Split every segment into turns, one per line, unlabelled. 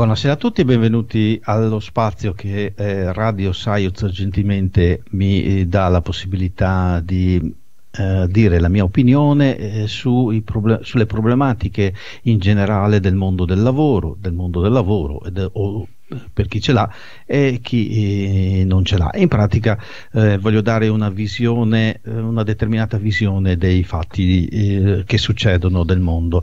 Buonasera a tutti e benvenuti allo spazio che eh, Radio Saiuz gentilmente mi eh, dà la possibilità di eh, dire la mia opinione eh, sui proble sulle problematiche in generale del mondo del lavoro, del mondo del lavoro ed, eh, o, per chi ce l'ha e chi eh, non ce l'ha. In pratica voglio dare una visione, una determinata visione dei fatti che succedono del mondo.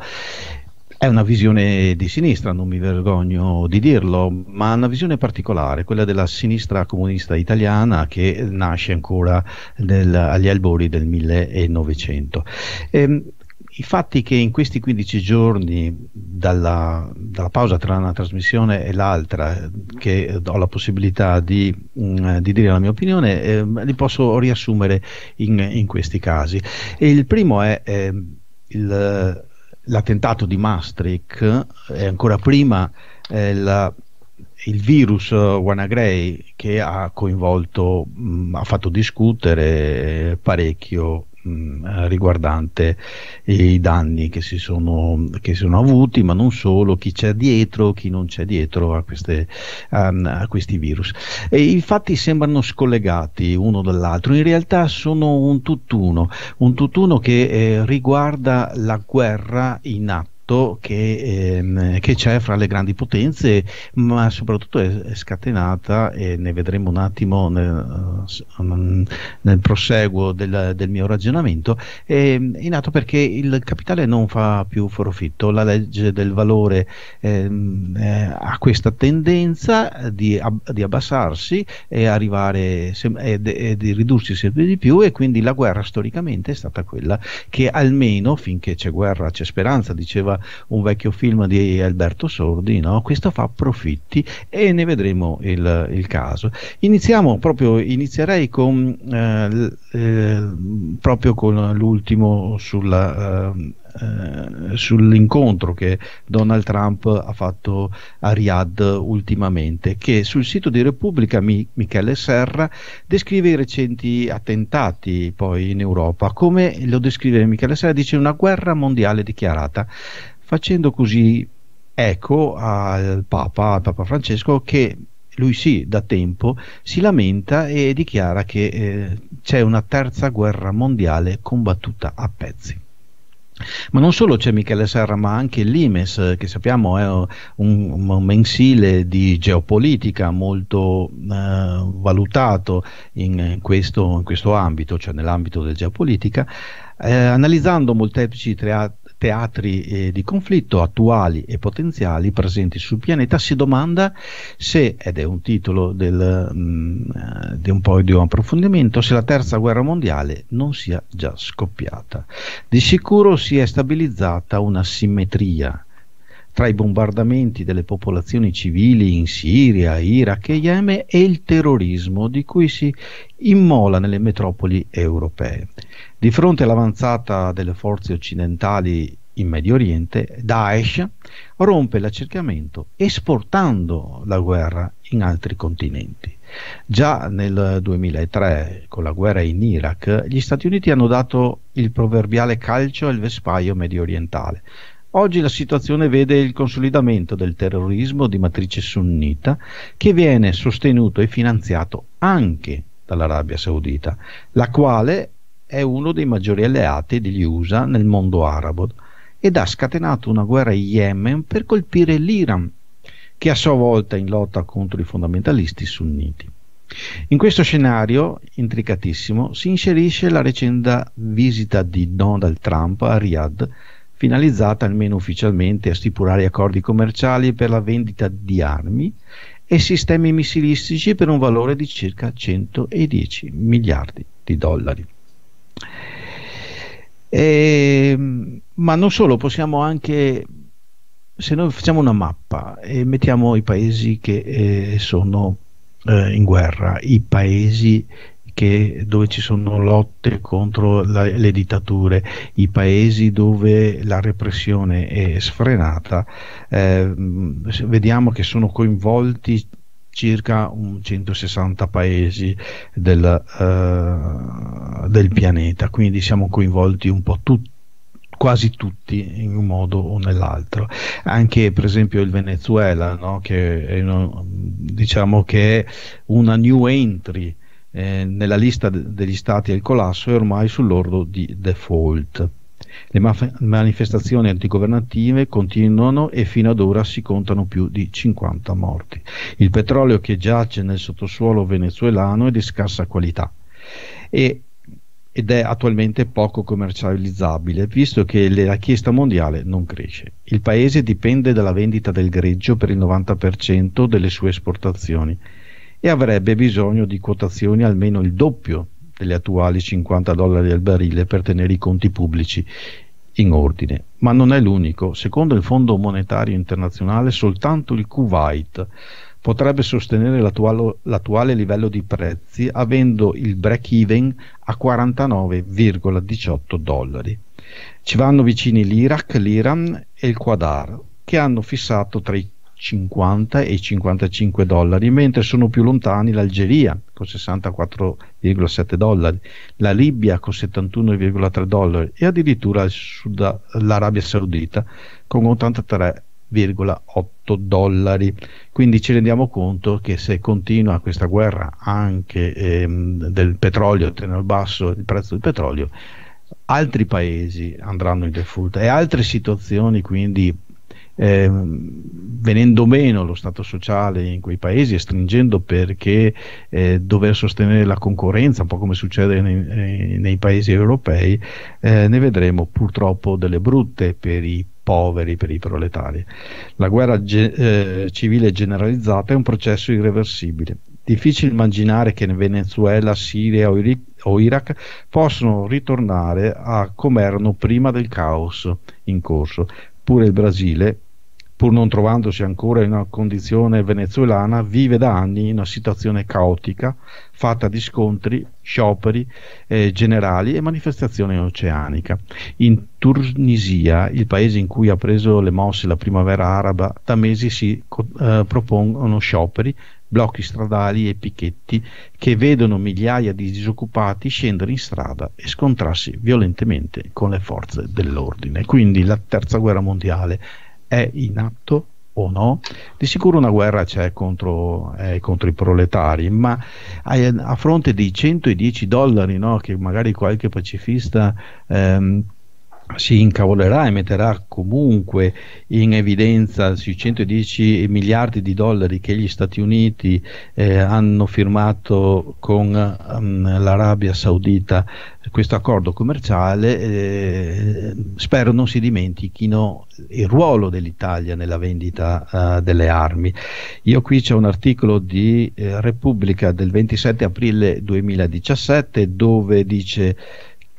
È una visione di sinistra, non mi vergogno di dirlo, ma una visione particolare, quella della sinistra comunista italiana che nasce ancora nel, agli albori del 1900. Ehm, i fatti che in questi 15 giorni, dalla, dalla, pausa tra una trasmissione e l'altra, che ho la possibilità di, mm, di dire la mia opinione, eh, li posso riassumere in, in questi casi. E il primo è eh, il l'attentato di Maastricht e eh, ancora prima eh, la, il virus eh, Wanagrei che ha coinvolto, mh, mm, ha fatto discutere eh, parecchio Mm, riguardante i danni che si, sono, che si, sono, avuti, ma non solo, chi c'è dietro, chi non c'è dietro a, queste, um, a questi virus. E I fatti sembrano scollegati uno dall'altro, in realtà sono un tutt'uno, un tutt'uno che eh, riguarda la guerra in atto conflitto che, ehm, che, c'è fra le grandi potenze, ma soprattutto è, è scatenata, e ne vedremo un attimo nel, mm, nel proseguo del, del, mio ragionamento, è, è, nato perché il capitale non fa più forfitto, la legge del valore ehm, eh, ha questa tendenza di, ab- di abbassarsi e arrivare sem- e, de- e di ridursi sempre di più e quindi la guerra storicamente è stata quella che almeno finché c'è guerra c'è speranza, diceva un vecchio film di Alberto Sordi, no? questo fa profitti e ne vedremo il, il caso. Iniziamo proprio, inizierei con, eh, eh, proprio con l'ultimo sulla... Eh, eh, sull'incontro che Donald Trump ha fatto a Riyadh ultimamente, che sul sito di Repubblica Mi- Michele Serra descrive i recenti attentati poi in Europa, come lo descrive Michele Serra, dice una guerra mondiale dichiarata, facendo così eco al Papa, al Papa Francesco che lui sì, da tempo, si lamenta e dichiara che eh, c'è una terza guerra mondiale combattuta a pezzi. Ma non solo c'è Michele Serra, ma anche l'IMES, eh, che sappiamo è eh, un, un mensile di geopolitica molto eh, valutato in questo, in questo, ambito, cioè nell'ambito della geopolitica, eh, analizzando molteplici teatri eh, di conflitto attuali e potenziali presenti sul pianeta, si domanda se, ed è un titolo del, mh, mm, eh, di un po' di un approfondimento, se la terza guerra mondiale non sia già scoppiata. Di sicuro si è stabilizzata una simmetria tra i bombardamenti delle popolazioni civili in Siria, Iraq e Yemen e il terrorismo di cui si immola nelle metropoli europee. Di fronte all'avanzata delle forze occidentali in Medio Oriente, Daesh rompe l'accerchiamento esportando la guerra in altri continenti. Già nel 2003, con la guerra in Iraq, gli Stati Uniti hanno dato il proverbiale calcio al vespaio mediorientale, Oggi la situazione vede il consolidamento del terrorismo di matrice sunnita che viene sostenuto e finanziato anche dall'Arabia Saudita, la quale è uno dei maggiori alleati degli USA nel mondo arabo ed ha scatenato una guerra in Yemen per colpire l'Iran, che a sua volta è in lotta contro i fondamentalisti sunniti. In questo scenario intricatissimo si inserisce la recente visita di Donald Trump a Riyadh finalizzata almeno ufficialmente a stipulare accordi commerciali per la vendita di armi e sistemi missilistici per un valore di circa 110 miliardi di dollari. E, ehm, ma non solo, possiamo anche, se noi facciamo una mappa e mettiamo i paesi che eh, sono eh, in guerra, i paesi che, dove ci sono lotte contro la, le dittature, i paesi dove la repressione è sfrenata, eh, vediamo che sono coinvolti circa 160 paesi del, uh, del, pianeta, quindi siamo coinvolti un po' tutti quasi tutti in un modo o nell'altro anche per esempio il Venezuela no? che è, diciamo che è una new entry eh, nella lista de- degli stati al collasso è ormai sull'orlo di default. Le ma- manifestazioni antigovernative continuano e fino ad ora si contano più di 50 morti. Il petrolio che giace nel sottosuolo venezuelano è di scarsa qualità e, ed è attualmente poco commercializzabile, visto che la richiesta mondiale non cresce. Il paese dipende dalla vendita del greggio per il 90% delle sue esportazioni e avrebbe bisogno di quotazioni almeno il doppio degli attuali 50 dollari al barile per tenere i conti pubblici in ordine. Ma non è l'unico. Secondo il Fondo Monetario Internazionale, soltanto il Kuwait potrebbe sostenere l'attuale, l'attuale livello di prezzi avendo il break-even a 49,18 dollari. Ci vanno vicini l'Iraq, l'Iran e il Qadar, che hanno fissato tra i 50 e 55 dollari, mentre sono più lontani l'Algeria con 64,7 dollari, la Libia con 71,3 dollari e addirittura Sud- l'Arabia Saudita con 83,8 dollari. Quindi ci rendiamo conto che se continua questa guerra anche ehm, del petrolio, tenere al basso il prezzo del petrolio, altri paesi andranno in default e altre situazioni quindi eh, venendo meno lo Stato sociale in quei paesi e stringendo perché eh, dover sostenere la concorrenza, un po' come succede nei, eh, nei paesi europei, eh, ne vedremo purtroppo delle brutte per i poveri, per i proletari. La guerra ge- eh, civile generalizzata è un processo irreversibile. Difficile immaginare che in Venezuela, Siria o, Iri- o Iraq possano ritornare a come erano prima del caos in corso. Pure il Brasile, pur non trovandosi ancora in una condizione venezuelana, vive da anni in una situazione caotica, fatta di scontri, scioperi eh, generali e manifestazioni oceanica. In Tunisia, il paese in cui ha preso le mosse la primavera araba, da mesi si eh, propongono scioperi, blocchi stradali e picchetti che vedono migliaia di disoccupati scendere in strada e scontrarsi violentemente con le forze dell'ordine. Quindi la terza guerra mondiale è in atto o no? Di sicuro una guerra c'è contro, eh, contro i proletari, ma a, a, fronte dei 110 dollari no, che magari qualche pacifista ehm, si incavolerà e metterà comunque in evidenza sui 110 miliardi di dollari che gli Stati Uniti eh, hanno firmato con um, l'Arabia Saudita questo accordo commerciale, eh, spero non si dimentichino il ruolo dell'Italia nella vendita eh, delle armi. Io qui c'è un articolo di eh, Repubblica del 27 aprile 2017 dove dice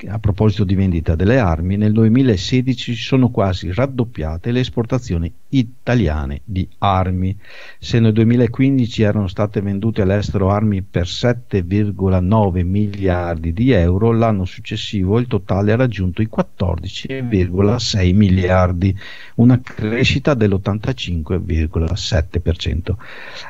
a proposito di vendita delle armi, nel 2016 sono quasi raddoppiate le esportazioni italiane di armi. Se nel 2015 erano state vendute all'estero armi per 7,9 miliardi di euro, l'anno successivo il totale ha raggiunto i 14,6 miliardi, una crescita dell'85,7%.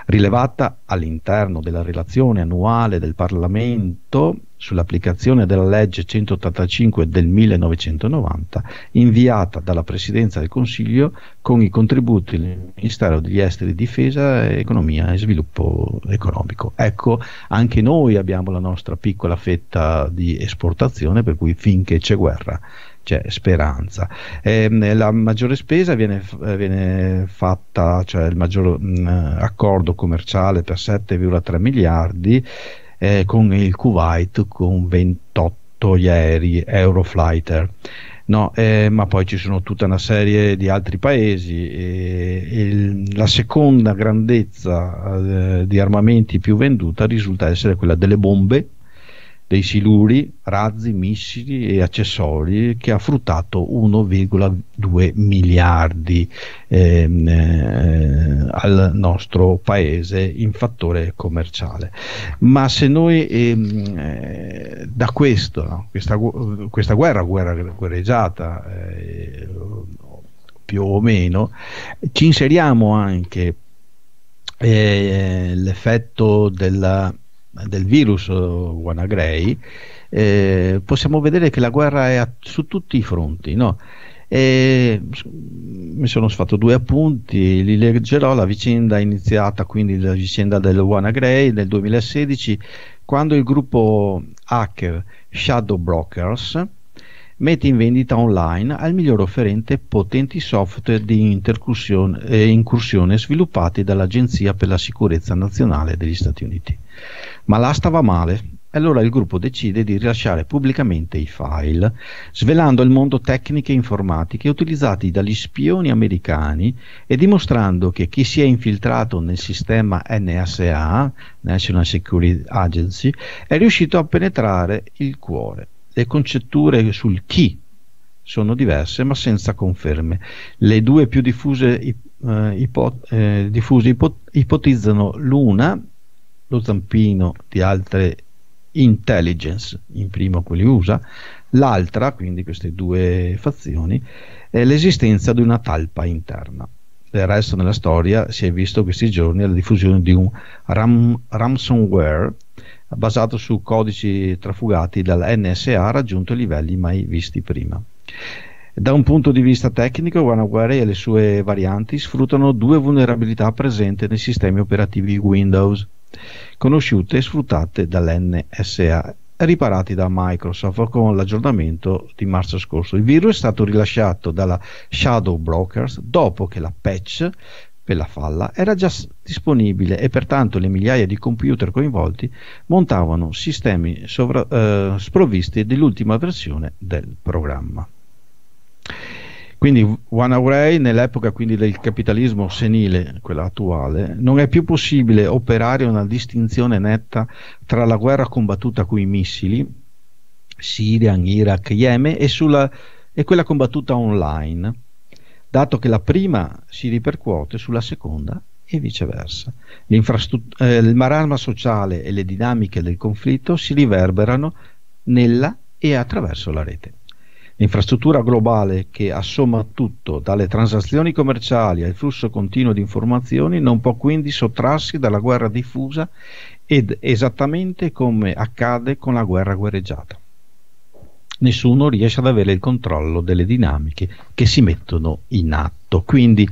Rilevata all'interno della relazione annuale del Parlamento sull'applicazione della legge 185 del 1990 inviata dalla Presidenza del Consiglio con i contributi del Ministero degli Esteri, Difesa, Economia e Sviluppo Economico. Ecco, anche noi abbiamo la nostra piccola fetta di esportazione, per cui finché c'è guerra c'è speranza. Eh, la maggiore spesa viene, viene, fatta, cioè il maggior mh, mm, accordo commerciale per 7,3 miliardi eh, con il Kuwait con 28 gli aerei Euroflighter. No, eh, ma poi ci sono tutta una serie di altri paesi. E, e la seconda grandezza eh, di armamenti più venduta risulta essere quella delle bombe dei siluri, razzi, missili e accessori che ha fruttato 1,2 miliardi ehm, eh, al nostro paese in fattore commerciale. Ma se noi ehm, eh, da questo, no? questa, questa, guerra, guerra guerreggiata, eh, più o meno, ci inseriamo anche eh, l'effetto della del virus Guanagrei, eh, eh, possiamo vedere che la guerra è a, su tutti i fronti. No? E, mi sono fatto due appunti, li leggerò. La vicenda iniziata, quindi la vicenda del Guanagrei nel 2016, quando il gruppo hacker Shadow Brokers mette in vendita online al miglior offerente potenti software di eh, incursione sviluppati dall'Agenzia per la sicurezza nazionale degli Stati Uniti. Ma l'asta va male e allora il gruppo decide di rilasciare pubblicamente i file, svelando al mondo tecniche informatiche utilizzate dagli spioni americani e dimostrando che chi si è infiltrato nel sistema NSA, National Security Agency, è riuscito a penetrare il cuore le concetture sul chi sono diverse ma senza conferme. Le due più diffuse, eh, ipo, eh, diffuse ipo, ipotizzano l'una lo zampino di altre intelligence, in primo quelli USA, l'altra, quindi queste due fazioni, è l'esistenza di una talpa interna. Del resto nella storia si è visto questi giorni la diffusione di un ram, ransomware basato su codici trafugati dall'NSA ha raggiunto livelli mai visti prima. Da un punto di vista tecnico, WannaWare e le sue varianti sfruttano due vulnerabilità presenti nei sistemi operativi Windows, conosciute e sfruttate dall'NSA riparati da Microsoft con l'aggiornamento di marzo scorso. Il virus è stato rilasciato dalla Shadow Brokers dopo che la patch per la falla era già disponibile e pertanto le migliaia di computer coinvolti montavano sistemi sovra- eh, sprovvisti dell'ultima versione del programma. Quindi One OneAway nell'epoca del capitalismo senile, quella attuale, non è più possibile operare una distinzione netta tra la guerra combattuta con i missili, Siria, Iraq, Yemen, e, sulla, e quella combattuta online, dato che la prima si ripercuote sulla seconda e viceversa. Eh, il marasma sociale e le dinamiche del conflitto si riverberano nella e attraverso la rete. L'infrastruttura globale che assomma tutto, dalle transazioni commerciali al flusso continuo di informazioni, non può quindi sottrarsi dalla guerra diffusa ed esattamente come accade con la guerra guerreggiata nessuno riesce ad avere il controllo delle dinamiche che si mettono in atto. Quindi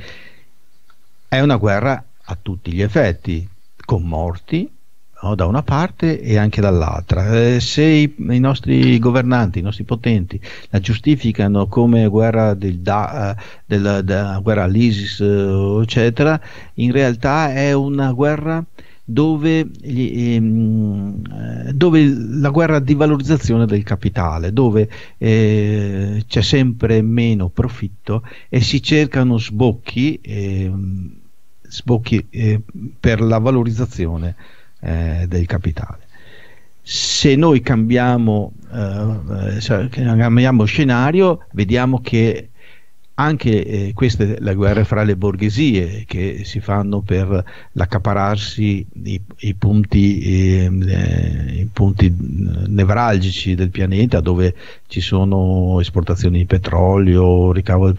è una guerra a tutti gli effetti, con morti no, da una parte e anche dall'altra. Eh, se i, i, nostri governanti, i nostri potenti la giustificano come guerra, del da, della, eh, della guerra all'ISIS, eh, eccetera, in realtà è una guerra dove, ehm, eh, dove, la guerra di valorizzazione del capitale, dove eh, c'è sempre meno profitto e si cercano sbocchi, ehm, sbocchi eh, per la valorizzazione eh, del capitale. Se noi cambiamo, eh, eh, cambiamo scenario, vediamo che anche eh, questa è la guerra fra le borghesie che si fanno per l'accapararsi i, i, punti, ehm, eh, i, punti, eh, nevralgici del pianeta dove ci sono esportazioni di petrolio, ricavo,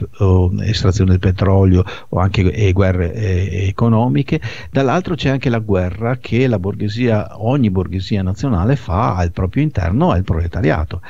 estrazione del petrolio o anche e eh, guerre e, eh, economiche, dall'altro c'è anche la guerra che la borghesia, ogni borghesia nazionale fa al proprio interno al proletariato.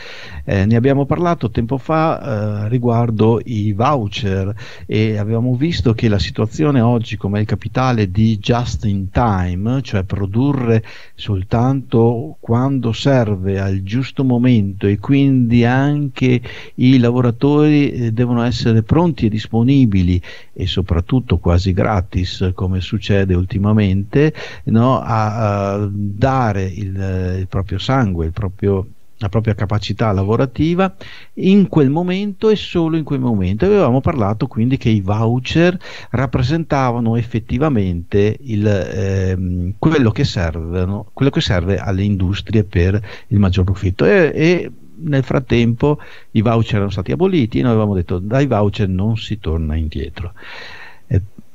Eh, ne abbiamo parlato tempo fa riguardo i voucher voucher e avevamo visto che la situazione oggi come il capitale di just in time, cioè produrre soltanto quando serve al giusto momento e quindi anche i lavoratori eh, devono essere pronti e disponibili e soprattutto quasi gratis come succede ultimamente no? a, a, dare il, eh, il proprio sangue, il proprio la propria capacità lavorativa in quel momento e solo in quel momento. Avevamo parlato quindi che i voucher rappresentavano effettivamente il, ehm, quello, che servono, quello, che serve alle industrie per il maggior profitto e, e nel frattempo i voucher erano stati aboliti e noi avevamo detto dai voucher non si torna indietro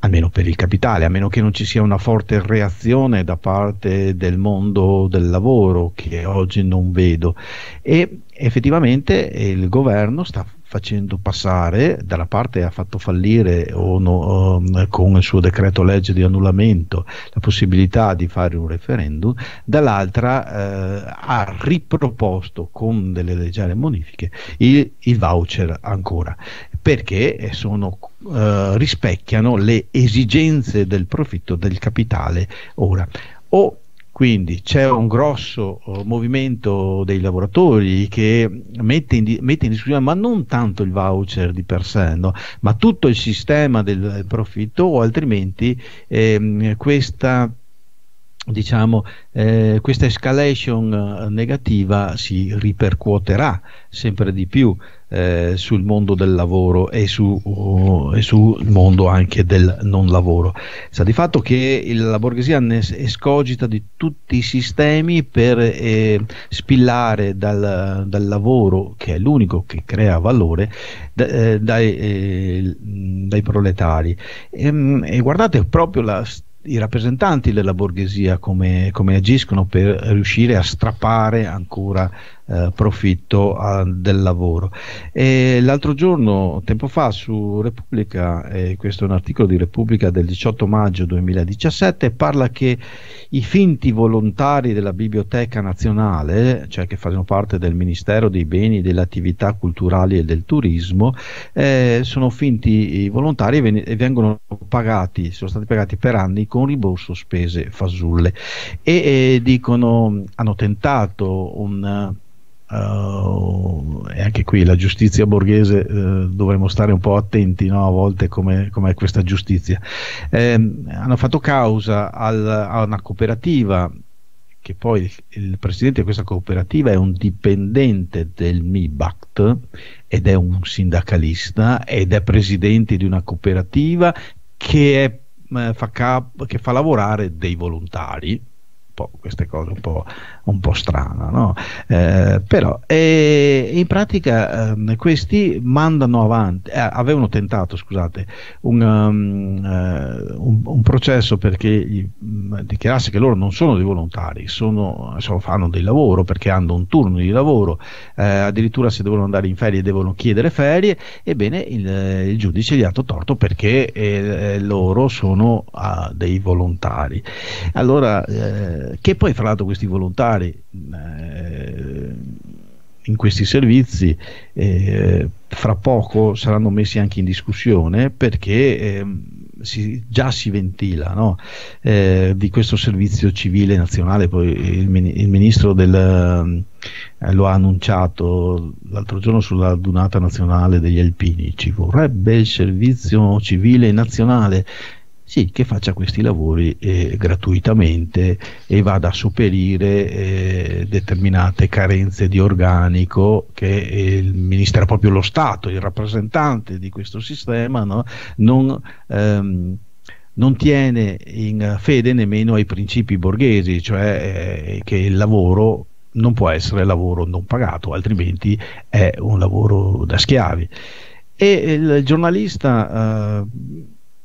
almeno per il capitale, a meno che non ci sia una forte reazione da parte del mondo del lavoro che oggi non vedo. E effettivamente il governo sta facendo passare, da una parte ha fatto fallire o no, um, con il suo decreto legge di annullamento la possibilità di fare un referendum, dall'altra eh, ha riproposto con delle leggere modifiche il, il voucher ancora perché eh, sono, eh, rispecchiano le esigenze del profitto del capitale ora. O quindi c'è un grosso uh, movimento dei lavoratori che mette in, mette in, discussione, ma non tanto il voucher di per sé, no? ma tutto il sistema del profitto, o altrimenti ehm, questa diciamo, eh, questa escalation eh, negativa si ripercuoterà sempre di più eh, sul mondo del lavoro e, su, oh, e, sul mondo anche del non lavoro. Sta di fatto che la borghesia ne escogita di tutti i sistemi per eh, spillare dal, dal, lavoro, che è l'unico che crea valore, da, eh, dai, dai, proletari. E, ehm, e guardate proprio la storia i rappresentanti della borghesia come, come agiscono per riuscire a strappare ancora eh, profitto a, ah, del lavoro. E l'altro giorno, tempo fa, su Repubblica, eh, questo è un articolo di Repubblica del 18 maggio 2017, parla che i finti volontari della Biblioteca Nazionale, cioè che fanno parte del Ministero dei Beni, delle Attività Culturali e del Turismo, eh, sono finti volontari e, ven- e vengono pagati, sono stati pagati per anni con rimborso spese fasulle e, e dicono hanno tentato un Uh, e anche qui la giustizia borghese uh, dovremmo stare un po' attenti no? a volte come, come questa giustizia. Eh, hanno fatto causa al, a una cooperativa che poi il, il, presidente di questa cooperativa è un dipendente del MIBACT ed è un sindacalista ed è presidente di una cooperativa che, è, eh, fa, cap- che fa lavorare dei volontari po' queste cose un po', un po strane. No? Eh, però eh, in pratica eh, questi mandano avanti, eh, avevano tentato scusate, un, um, un, un, processo perché gli, mh, mm, dichiarasse che loro non sono dei volontari, sono, sono, fanno del lavoro perché hanno un turno di lavoro, eh, addirittura se devono andare in ferie devono chiedere ferie, ebbene il, il giudice gli ha dato torto perché loro sono ah, dei volontari. Allora, eh, che poi fra l'altro questi volontari eh, in questi servizi eh, fra poco saranno messi anche in discussione perché ehm, si, già si ventila no? eh, di questo servizio civile nazionale, poi il, il ministro del, eh, lo ha annunciato l'altro giorno sulla dunata nazionale degli alpini, ci vorrebbe il servizio civile nazionale sì, che faccia questi lavori eh, gratuitamente e vada a superire eh, determinate carenze di organico che eh, il ministero, proprio lo Stato, il rappresentante di questo sistema, no? non, ehm, non, tiene in fede nemmeno ai principi borghesi, cioè eh, che il lavoro non può essere lavoro non pagato, altrimenti è un lavoro da schiavi. E il giornalista eh,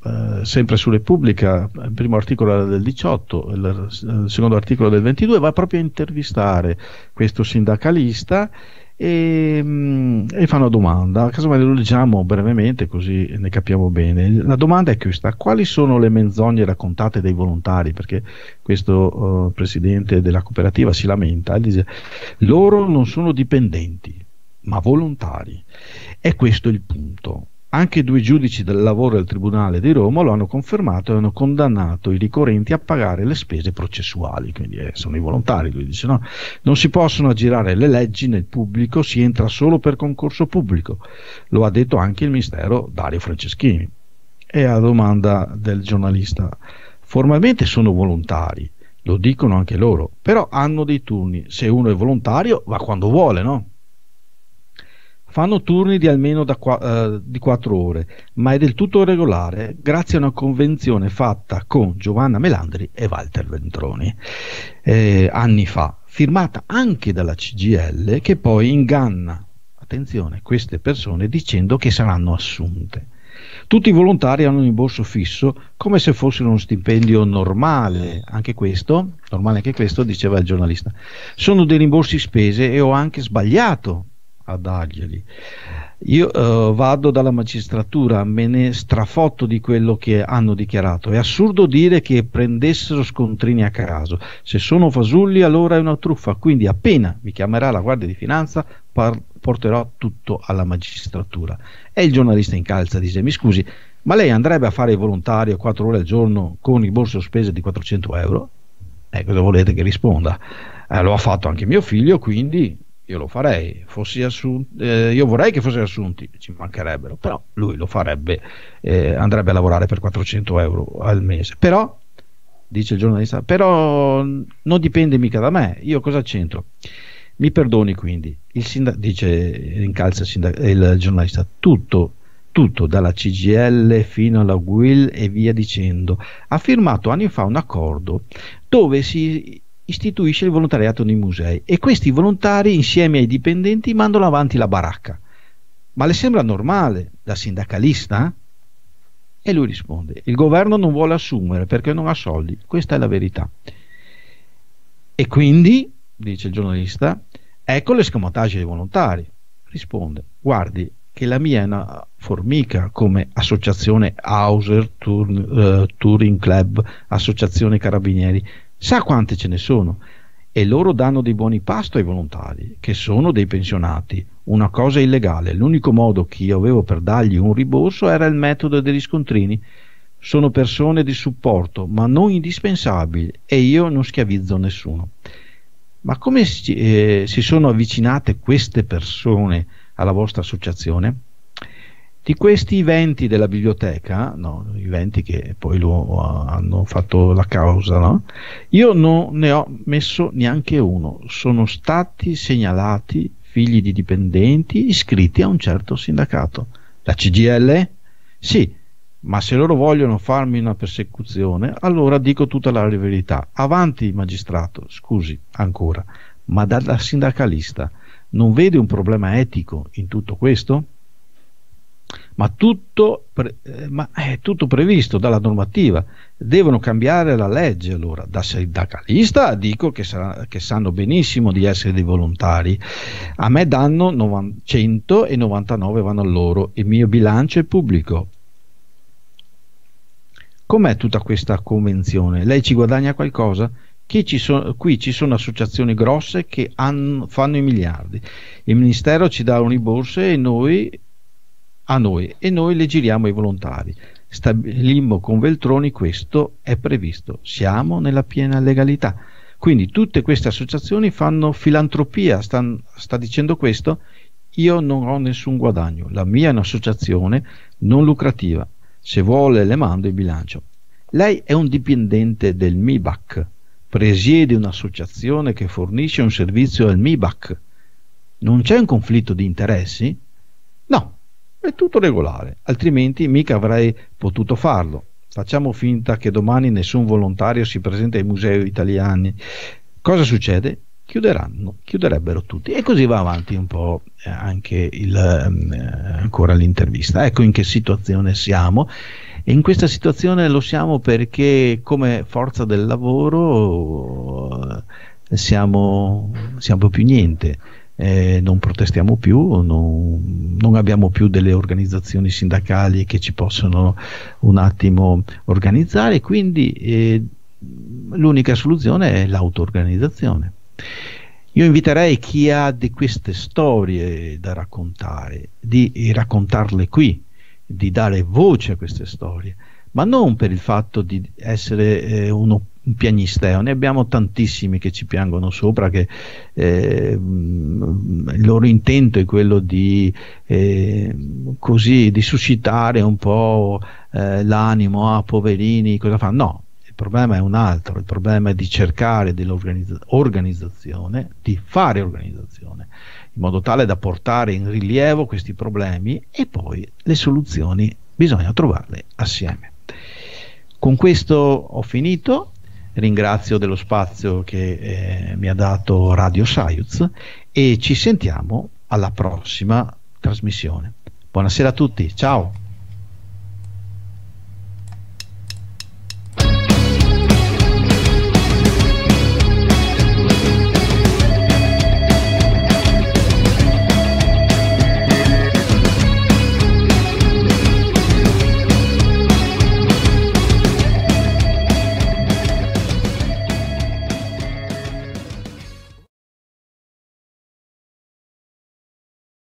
eh, sempre su Repubblica, il primo articolo era del 18, il, eh, il secondo articolo del 22, va proprio a intervistare questo sindacalista e, mm, e, fa una domanda, casomai lo leggiamo brevemente così ne capiamo bene. La domanda è questa, quali sono le menzogne raccontate dai volontari? Perché questo uh, presidente della cooperativa si lamenta e dice, loro non sono dipendenti, ma volontari. E questo è il punto. Anche due giudici del lavoro del Tribunale di Roma lo hanno confermato e hanno condannato i ricorrenti a pagare le spese processuali, quindi eh, sono i volontari, lui dice no, non si possono aggirare le leggi nel pubblico, si entra solo per concorso pubblico, lo ha detto anche il Ministero Dario Franceschini. E a domanda del giornalista, formalmente sono volontari, lo dicono anche loro, però hanno dei turni, se uno è volontario va quando vuole, no? Fanno turni di almeno qua, eh, di 4 ore, ma è del tutto regolare grazie a una convenzione fatta con Giovanna Melandri e Walter Ventroni eh, anni fa, firmata anche dalla CGL che poi inganna, attenzione, queste persone dicendo che saranno assunte. Tutti i volontari hanno un rimborso fisso come se fossero uno stipendio normale, anche questo, normale anche questo, diceva il giornalista. Sono dei rimborsi spese e ho anche sbagliato, a darglieli. Io eh, vado dalla magistratura, me ne strafotto di quello che hanno dichiarato. È assurdo dire che prendessero scontrini a caso. Se sono fasulli allora è una truffa, quindi appena mi chiamerà la Guardia di Finanza par- porterò tutto alla magistratura. E il giornalista in calza disse, mi scusi, ma lei andrebbe a fare il volontario 4 ore al giorno con il rimborso spese di 400 euro? Eh, cosa volete che risponda? Eh, lo ha fatto anche mio figlio, quindi io lo farei, fossi assunti, eh, io vorrei che fossero assunti, ci mancherebbero, però lui lo farebbe, eh, andrebbe a lavorare per 400 euro al mese, però, dice il giornalista, però non dipende mica da me, io cosa c'entro? Mi perdoni quindi, il sindaco, dice incalza il, sindaco, il giornalista, tutto tutto dalla CGL fino alla WIL e via dicendo, ha firmato anni fa un accordo dove si istituisce il volontariato nei musei e questi volontari insieme ai dipendenti mandano avanti la baracca. Ma le sembra normale da sindacalista? E lui risponde, il governo non vuole assumere perché non ha soldi, questa è la verità. E quindi, dice il giornalista, ecco le l'escamotage dei volontari. Risponde, guardi che la mia è una formica come associazione Hauser, Tur- uh, eh, Touring Club, associazione Carabinieri, Sa quante ce ne sono? E loro danno dei buoni pasto ai volontari, che sono dei pensionati. Una cosa illegale. L'unico modo che io avevo per dargli un rimborso era il metodo degli scontrini. Sono persone di supporto, ma non indispensabili, e io non schiavizzo nessuno. Ma come si, eh, si sono avvicinate queste persone alla vostra associazione? Di questi 20 della biblioteca, no, i venti che poi lo hanno fatto la causa, no, io non ne ho messo neanche uno, sono stati segnalati figli di dipendenti iscritti a un certo sindacato. La CGL? Sì, ma se loro vogliono farmi una persecuzione, allora dico tutta la verità. Avanti, magistrato, scusi ancora, ma da, da sindacalista non vede un problema etico in tutto questo? ma, tutto, pre- eh, ma è tutto previsto dalla normativa. Devono cambiare la legge allora. Da sindacalista dico che, sa- che sanno benissimo di essere dei volontari. A me danno 90- 100 vanno a loro. Il mio bilancio è pubblico. Com'è tutta questa convenzione? Lei ci guadagna qualcosa? Ci so- qui ci sono associazioni grosse che hanno- fanno i miliardi. Il Ministero ci dà riborse e noi a noi e noi le giriamo ai volontari. Stabilimmo con Veltroni questo è previsto, siamo nella piena legalità. Quindi tutte queste associazioni fanno filantropia, stan, sta dicendo questo, io non ho nessun guadagno, la mia è un'associazione non lucrativa, se vuole le mando il bilancio. Lei è un dipendente del MIBAC, presiede un'associazione che fornisce un servizio al MIBAC. Non c'è un conflitto di interessi? È tutto regolare, altrimenti mica avrei potuto farlo. Facciamo finta che domani nessun volontario si presenti ai musei italiani. Cosa succede? Chiuderanno, chiuderebbero tutti. E così va avanti un po' anche il, ehm, ancora l'intervista. Ecco in che situazione siamo. E in questa situazione lo siamo perché come forza del lavoro siamo, siamo più niente eh, non protestiamo più, non, non, abbiamo più delle organizzazioni sindacali che ci possono un attimo organizzare, quindi eh, l'unica soluzione è l'auto-organizzazione. Io inviterei chi ha di queste storie da raccontare, di raccontarle qui, di dare voce a queste storie, ma non per il fatto di essere eh, uno, un piagnisteo, eh. ne abbiamo tantissimi che ci piangono sopra, che eh, il loro intento è quello di, eh, così, di suscitare un po' eh, l'animo, ah poverini, cosa fanno? No, il problema è un altro, il problema è di cercare dell'organizzazione, di fare organizzazione, in modo tale da portare in rilievo questi problemi e poi le soluzioni bisogna trovarle assieme. Con questo ho finito, ringrazio dello spazio che eh, mi ha dato Radio Saiuz e ci sentiamo alla prossima trasmissione. Buonasera a tutti, ciao!